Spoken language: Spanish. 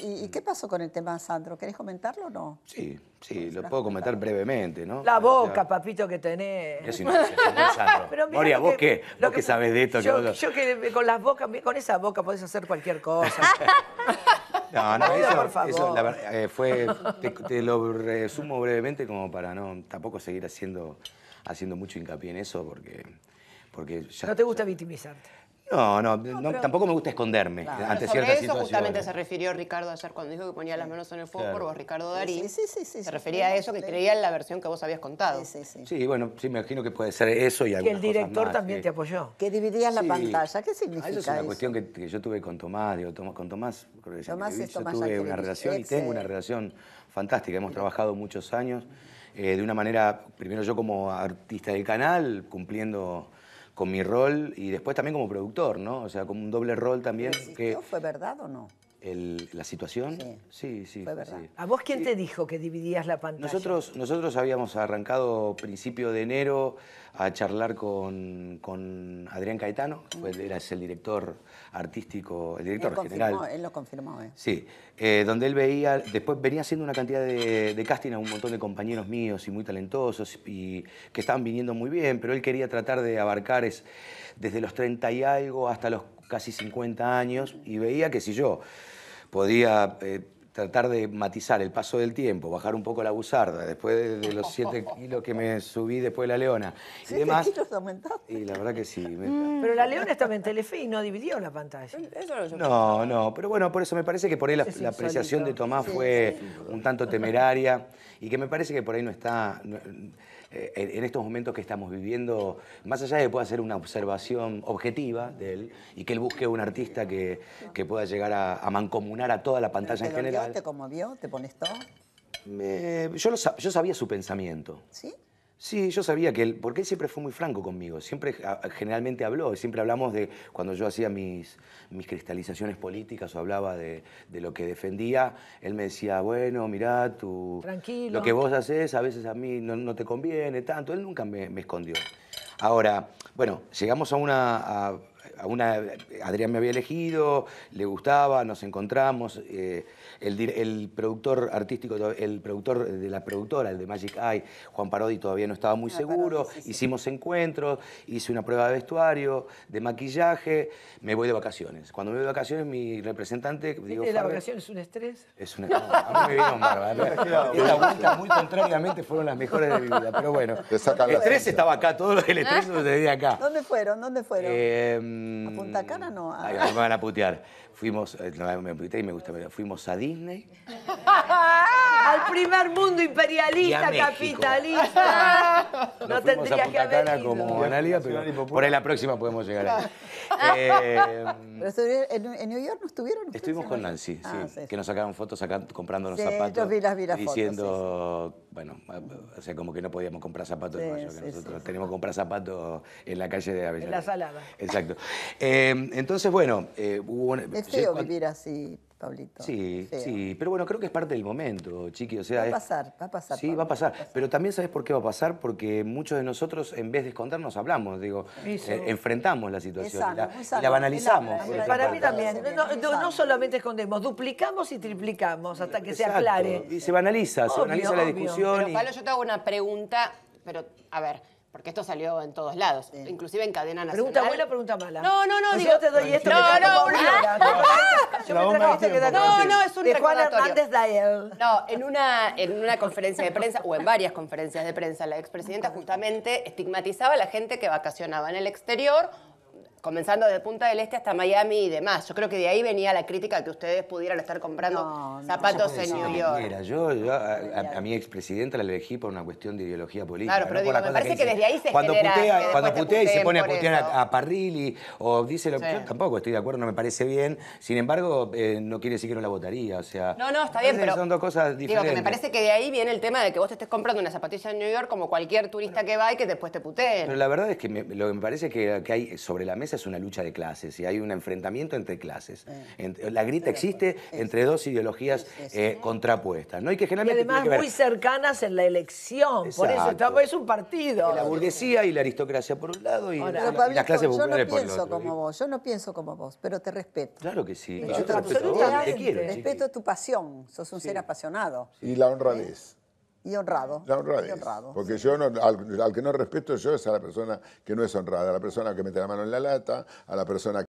¿Y, qué pasó con el tema, Sandro? ¿Querés comentarlo o no? Sí, sí, lo puedo comentar brevemente, ¿no? La boca, papito, que tenés. Es Sandro. Moria, ¿vos qué? ¿Vos qué sabés de esto? Yo, que con las bocas, con esa boca podés hacer cualquier cosa. No, no, eso, por favor. Eh, fue, te, lo resumo brevemente como para no tampoco seguir haciendo, haciendo mucho hincapié en eso porque... porque ya, no te gusta victimizarte. No, no, tampoco me gusta esconderme claro. eso justamente se refirió Ricardo ayer cuando dijo que ponía las manos en el fuego por vos, Ricardo Darín. se refería a eso, que creía en la versión que vos habías contado. Sí, sí, sí. bueno, sí, me imagino que puede ser eso y algo. Que el director también te apoyó. Que dividías la pantalla, ¿qué significa ah, eso? Es una cuestión que, yo tuve con Tomás, digo, con Tomás, es tuve una relación y tengo una eh. relación fantástica, hemos trabajado muchos años, eh, de una manera, primero yo como artista del canal, cumpliendo con mi rol y después también como productor, ¿no? O sea, como un doble rol también. ¿Pero que... ¿Fue verdad o no? la situación. Sí, sí. Fue verdad. ¿A vos quién te dijo que dividías la pantalla? Nosotros, nosotros habíamos arrancado principio de enero a charlar con, Adrián Caetano, que era el director artístico, el director general. él lo confirmó, ¿eh? Sí, eh, donde él veía, después venía haciendo una cantidad de, casting a un montón de compañeros míos y muy talentosos y que estaban viniendo muy bien, pero él quería tratar de abarcar desde los 30 y algo hasta los casi 50 años y veía que si yo podía eh, tratar de matizar el paso del tiempo, bajar un poco la buzarda, después de, los 7 kilos que me subí después de la leona. demás, kilos Y la verdad que sí. Mm, pero la leona estaba en Telefe y no dividió la pantalla. Eso no, no, pero bueno, por eso me parece que por ahí la, apreciación de Tomás fue un tanto temeraria y que me parece que por ahí no está... Eh, en estos momentos que estamos viviendo, más allá de que pueda ser una observación objetiva de él y que él busque un artista que, pueda llegar a, mancomunar a toda la pantalla en general. ¿Te conmovió? ¿Te pones todo? yo, yo sabía su pensamiento. ¿Sí? Sí, yo sabía que él, porque él siempre fue muy franco conmigo, siempre ah, ah, generalmente habló, siempre hablamos de, cuando yo hacía mis, cristalizaciones políticas o hablaba de, lo que defendía, él me decía, bueno, mirá, tú, lo que vos haces a veces a mí no, te conviene tanto, él nunca me, escondió. Ahora, bueno, llegamos a una una, Adrián me había elegido, le gustaba, nos encontramos. Eh, el, productor artístico, el productor de la productora, el de Magic Eye, Juan Parodi, todavía no estaba muy ah, seguro. Hicimos encuentros, hice una prueba de vestuario, de maquillaje. Me voy de vacaciones. Cuando me voy de vacaciones, mi representante. Digo, ¿La vacación es un estrés? Es un ¿eh? estrés. muy contrariamente, fueron las mejores de mi vida. Pero bueno, el estrés estaba acá, todo el estrés lo tenía acá. ¿Dónde fueron? ¿Dónde fueron? Eh, a Punta Cana no. A... Ay, me van a putear. Fuimos, eh, no, me puteé y me gusta, fuimos a Disney. al primer mundo imperialista, capitalista. no tendrías que haber ido. como pero por ahí la próxima podemos llegar ahí. Eh, en, en, New York no estuvieron. Estuvimos con Nancy, ah, que nos sacaron fotos comprando comprándonos sí, zapatos. Yo vi las, diciendo, bueno, o sea, como que no podíamos comprar zapatos en Nosotros tenemos que comprar zapatos en la calle de Avellaneda. En la salada. Exacto. Eh, entonces, bueno, eh, hubo una, Es feo vivir así Sí, sí, pero bueno, creo que es parte del momento, Chiqui. O sea, va a pasar, va a pasar. Sí, va a pasar. Pero también sabes por qué va a pasar, porque muchos de nosotros, en vez de escondernos, hablamos, digo, eh, enfrentamos la situación la, banalizamos. Para mí también, no, solamente escondemos, duplicamos y triplicamos hasta que se aclare. Y se banaliza, se banaliza la discusión. Pablo, yo te hago una pregunta, pero a ver porque esto salió en todos lados, inclusive en cadena nacional. Pregunta buena, pregunta mala. No, no, no. digo, yo te doy esto. No, no, no. Yo me que No, no, es un de Juan Hernández No, en una, en una conferencia de prensa, o en varias conferencias de prensa, la expresidenta justamente estigmatizaba a la gente que vacacionaba en el exterior comenzando desde Punta del Este hasta Miami y demás. Yo creo que de ahí venía la crítica de que ustedes pudieran estar comprando zapatos en New York. Yo, yo, a, a mi expresidenta la elegí por una cuestión de ideología política. Claro, pero me parece que, desde ahí se cuando Cuando putea y se pone a putear a, Parrilli o dice lo tampoco estoy de acuerdo, no me parece bien. Sin embargo, eh, no quiere decir que no la votaría. O sea, no, no, está bien, pero son dos cosas diferentes. Digo me parece que de ahí viene el tema de que vos te estés comprando una zapatilla en New York como cualquier turista que va y que después te puteen. Pero la verdad es que lo que me parece que hay sobre la mesa es una lucha de clases y hay un enfrentamiento entre clases. Eh, la grita existe entre dos ideologías eh, contrapuestas. ¿no? Y, que además muy cercanas en la elección, por eso estamos, es un partido. La burguesía y la aristocracia por un lado y, la, clase las clases por el otro. Yo no pienso como vos, yo no pienso como vos, pero te respeto. Claro que sí, yo te respeto Respeto tu pasión, sos un ser apasionado. Y la honradez. ¿Eh? Y honrado. honrado. Porque yo, al, al que no respeto yo es a la persona que no es honrada, a la persona que mete la mano en la lata, a la persona que...